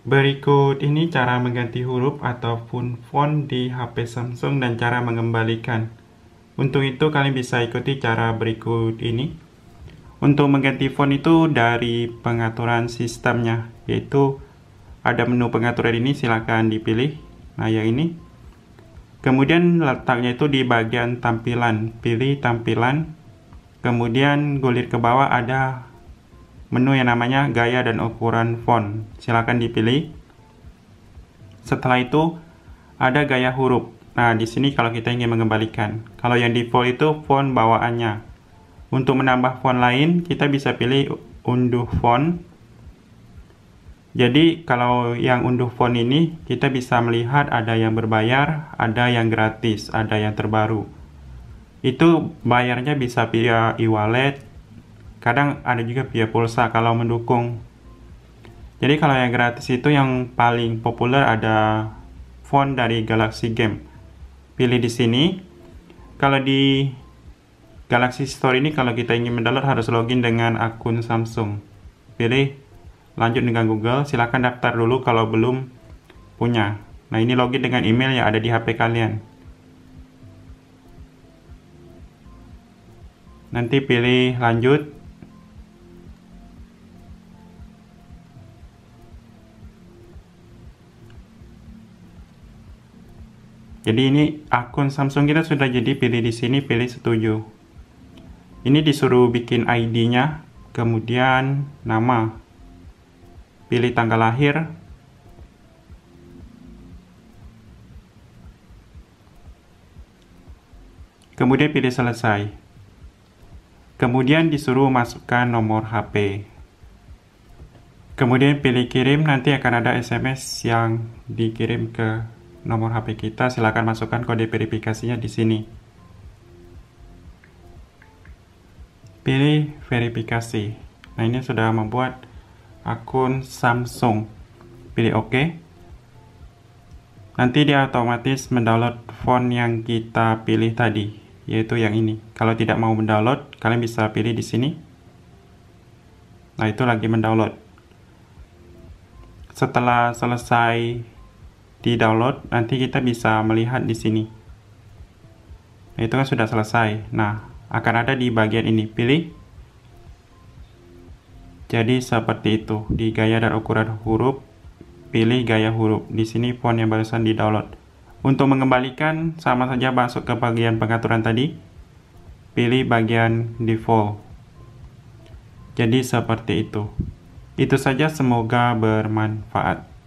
Berikut ini cara mengganti huruf ataupun font di HP Samsung dan cara mengembalikan. Untuk itu kalian bisa ikuti cara berikut ini. Untuk mengganti font itu dari pengaturan sistemnya, yaitu ada menu pengaturan ini silahkan dipilih. Nah yang ini. Kemudian letaknya itu di bagian tampilan, pilih tampilan. Kemudian gulir ke bawah ada menu yang namanya gaya dan ukuran font. silakan dipilih. Setelah itu ada gaya huruf. Nah, di sini kalau kita ingin mengembalikan. Kalau yang default itu font bawaannya. Untuk menambah font lain, kita bisa pilih unduh font. Jadi, kalau yang unduh font ini, kita bisa melihat ada yang berbayar, ada yang gratis, ada yang terbaru. Itu bayarnya bisa via e-wallet, kadang ada juga via pulsa kalau mendukung jadi kalau yang gratis itu yang paling populer ada font dari Galaxy Game. Pilih di sini. Kalau di Galaxy Store ini kalau kita ingin mendownload harus login dengan akun Samsung. Pilih lanjut dengan Google, silahkan daftar dulu kalau belum punya. Nah, ini login dengan email yang ada di HP kalian. Nanti pilih lanjut Jadi ini akun Samsung kita sudah jadi pilih di sini pilih setuju. Ini disuruh bikin ID-nya, kemudian nama. Pilih tanggal lahir. Kemudian pilih selesai. Kemudian disuruh masukkan nomor HP. Kemudian pilih kirim, nanti akan ada SMS yang dikirim ke nomor HP kita, silakan masukkan kode verifikasinya di sini. Pilih verifikasi. Nah, ini sudah membuat akun Samsung. Pilih OK. Nanti dia otomatis mendownload font yang kita pilih tadi, yaitu yang ini. Kalau tidak mau mendownload, kalian bisa pilih di sini. Nah, itu lagi mendownload. Setelah selesai di-download, nanti kita bisa melihat di sini. Nah, itu kan sudah selesai. Nah, akan ada di bagian ini, pilih. Jadi seperti itu, di gaya dan ukuran huruf, pilih gaya huruf. Di sini font yang barusan di-download. Untuk mengembalikan, sama saja masuk ke bagian pengaturan tadi. Pilih bagian default. Jadi seperti itu. Itu saja semoga bermanfaat.